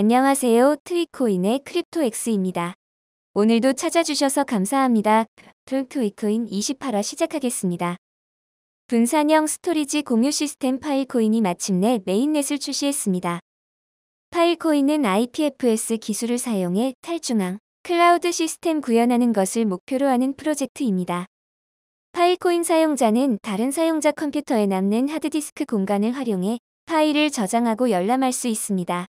안녕하세요. 트위코인의 크립토엑스입니다. 오늘도 찾아주셔서 감사합니다. 트위코인 28화 시작하겠습니다. 분산형 스토리지 공유 시스템 파일코인이 마침내 메인넷을 출시했습니다. 파일코인은 IPFS 기술을 사용해 탈중앙, 클라우드 시스템 구현하는 것을 목표로 하는 프로젝트입니다. 파일코인 사용자는 다른 사용자 컴퓨터에 남는 하드디스크 공간을 활용해 파일을 저장하고 열람할 수 있습니다.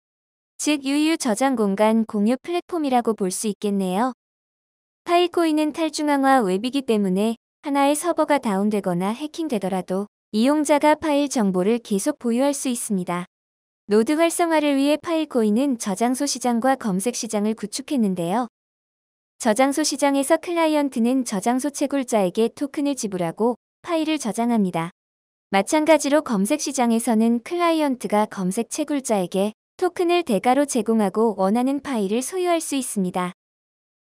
즉 유유 저장 공간 공유 플랫폼이라고 볼 수 있겠네요. 파이코인은 탈중앙화 웹이기 때문에 하나의 서버가 다운되거나 해킹되더라도 이용자가 파일 정보를 계속 보유할 수 있습니다. 노드 활성화를 위해 파일코인은 저장소 시장과 검색 시장을 구축했는데요. 저장소 시장에서 클라이언트는 저장소 채굴자에게 토큰을 지불하고 파일을 저장합니다. 마찬가지로 검색 시장에서는 클라이언트가 검색 채굴자에게 토큰을 대가로 제공하고 원하는 파일을 소유할 수 있습니다.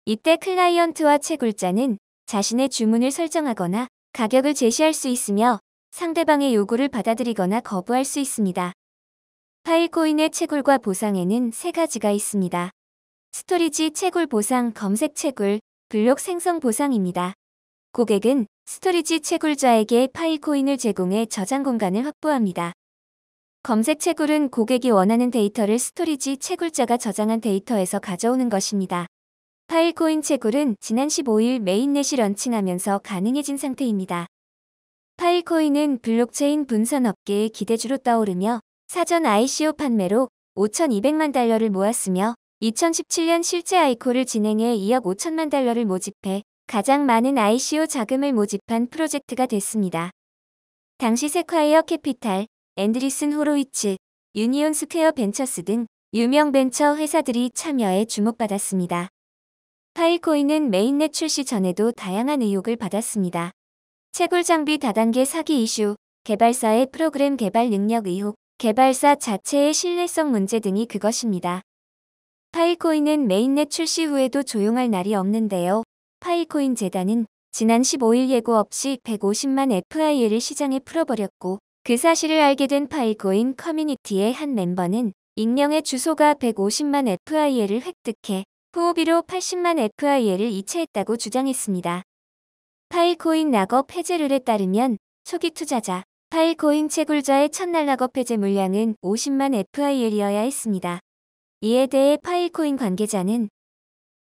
이때 클라이언트와 채굴자는 자신의 주문을 설정하거나 가격을 제시할 수 있으며 상대방의 요구를 받아들이거나 거부할 수 있습니다. 파일코인의 채굴과 보상에는 세 가지가 있습니다. 스토리지 채굴 보상, 검색 채굴, 블록 생성 보상입니다. 고객은 스토리지 채굴자에게 파일코인을 제공해 저장 공간을 확보합니다. 검색 채굴은 고객이 원하는 데이터를 스토리지 채굴자가 저장한 데이터에서 가져오는 것입니다. 파일코인 채굴은 지난 15일 메인넷이 런칭하면서 가능해진 상태입니다. 파일코인은 블록체인 분산 업계의 기대주로 떠오르며 사전 ICO 판매로 5,200만 달러를 모았으며 2017년 실제 아이코를 진행해 2억 5천만 달러를 모집해 가장 많은 ICO 자금을 모집한 프로젝트가 됐습니다. 당시 세콰이어 캐피탈, 앤드리슨 호로이츠, 유니온 스퀘어 벤처스 등 유명 벤처 회사들이 참여해 주목받았습니다. 파일코인은 메인넷 출시 전에도 다양한 의혹을 받았습니다. 채굴 장비 다단계 사기 이슈, 개발사의 프로그램 개발 능력 의혹, 개발사 자체의 신뢰성 문제 등이 그것입니다. 파이코인은 메인넷 출시 후에도 조용할 날이 없는데요. 파이코인 재단은 지난 15일 예고 없이 150만 f i a 를 시장에 풀어버렸고 그 사실을 알게 된 파이고인 커뮤니티의 한 멤버는 익명의 주소가 150만 FIL을 획득해 후오비로 80만 FIL을 이체했다고 주장했습니다. 파이코인낙업 해제룰에 따르면 초기 투자자, 파이코인 채굴자의 첫날 낙업 해제 물량은 50만 FIL이어야 했습니다. 이에 대해 파이코인 관계자는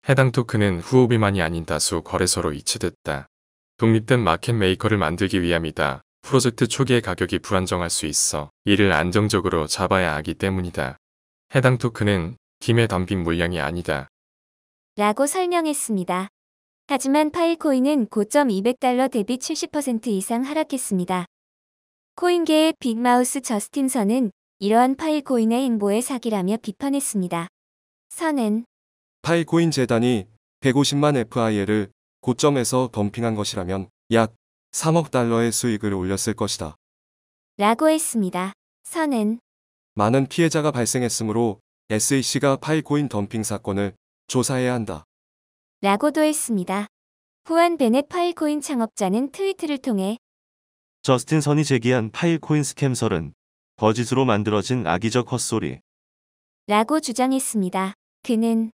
해당 토큰은 후오비만이 아닌 다수 거래소로 이체됐다. 독립된 마켓 메이커를 만들기 위함이다. 프로젝트 초기의 가격이 불안정할 수 있어 이를 안정적으로 잡아야 하기 때문이다. 해당 토큰은 김의 담빈 물량이 아니다. 라고 설명했습니다. 하지만 파일코인은 고점 200달러 대비 70% 이상 하락했습니다. 코인계의 빅마우스 저스틴선은 이러한 파일코인의 행보의 사기라며 비판했습니다. 선은 파일코인 재단이 150만 FIL을 고점에서 덤핑한 것이라면 약 3억 달러의 수익을 올렸을 것이다. 라고 했습니다. 선은 많은 피해자가 발생했으므로 SEC가 파이코인 덤핑 사건을 조사해야 한다. 라고도 했습니다. 후안 베넷 파일코인 창업자는 트위트를 통해 저스틴 선이 제기한 파일코인 스캠설은 거짓으로 만들어진 악의적 헛소리 라고 주장했습니다. 그는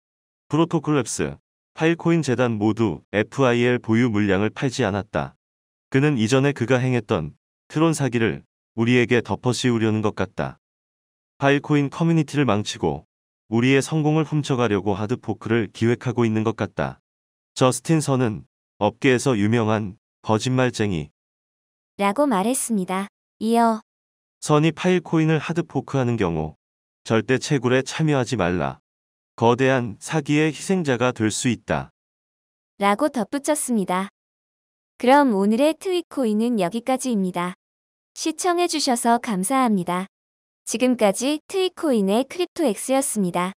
프로토콜랩스, 파일코인 재단 모두 FIL 보유 물량을 팔지 않았다. 그는 이전에 그가 행했던 트론 사기를 우리에게 덮어씌우려는 것 같다. 파일코인 커뮤니티를 망치고 우리의 성공을 훔쳐가려고 하드포크를 기획하고 있는 것 같다. 저스틴 선은 업계에서 유명한 거짓말쟁이 라고 말했습니다. 이어 선이 파일코인을 하드포크하는 경우 절대 채굴에 참여하지 말라. 거대한 사기의 희생자가 될 수 있다. 라고 덧붙였습니다. 그럼 오늘의 트윗코인은 여기까지입니다. 시청해주셔서 감사합니다. 지금까지 트윗코인의 크립토엑스였습니다.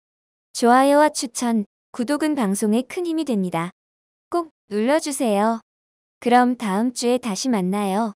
좋아요와 추천, 구독은 방송에 큰 힘이 됩니다. 꼭 눌러주세요. 그럼 다음 주에 다시 만나요.